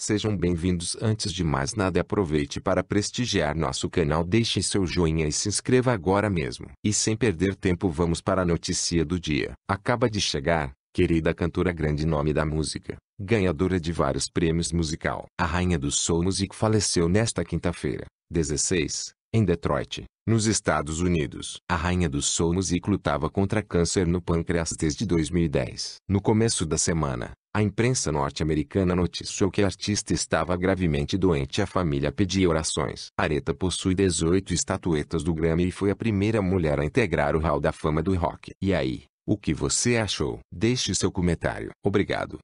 Sejam bem-vindos. Antes de mais nada, aproveite para prestigiar nosso canal, deixe seu joinha e se inscreva agora mesmo. E sem perder tempo, vamos para a notícia do dia. Acaba de chegar, querida cantora grande nome da música, ganhadora de vários prêmios musical. A rainha do soul music faleceu nesta quinta-feira, 16, em Detroit, nos Estados Unidos. A rainha do soul music lutava contra câncer no pâncreas desde 2010. No começo da semana, a imprensa norte-americana noticiou que a artista estava gravemente doente e a família pedia orações. Aretha possui 18 estatuetas do Grammy e foi a primeira mulher a integrar o Hall da Fama do Rock. E aí, o que você achou? Deixe seu comentário. Obrigado.